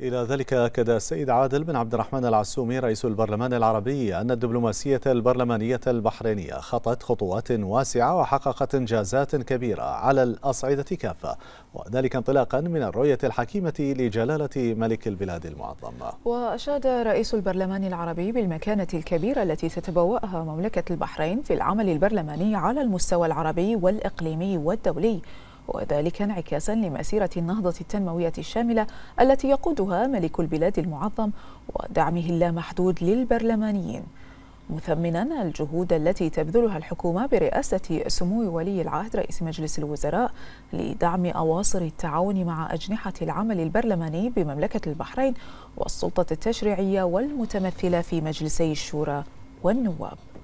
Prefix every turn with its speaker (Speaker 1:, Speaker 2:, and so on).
Speaker 1: إلى ذلك أكد السيد عادل بن عبد الرحمن العسومي رئيس البرلمان العربي أن الدبلوماسية البرلمانية البحرينية خطت خطوات واسعة وحققت إنجازات كبيرة على الأصعدة كافة وذلك انطلاقا من الرؤية الحكيمة لجلالة ملك البلاد المعظم
Speaker 2: وأشاد رئيس البرلمان العربي بالمكانة الكبيرة التي تتبوأها مملكة البحرين في العمل البرلماني على المستوى العربي والإقليمي والدولي وذلك انعكاسا لمسيرة النهضة التنموية الشاملة التي يقودها ملك البلاد المعظم ودعمه اللامحدود للبرلمانيين مثمنا الجهود التي تبذلها الحكومة برئاسة سمو ولي العهد رئيس مجلس الوزراء لدعم أواصر التعاون مع أجنحة العمل البرلماني بمملكة البحرين والسلطة التشريعية والمتمثلة في مجلسي الشورى والنواب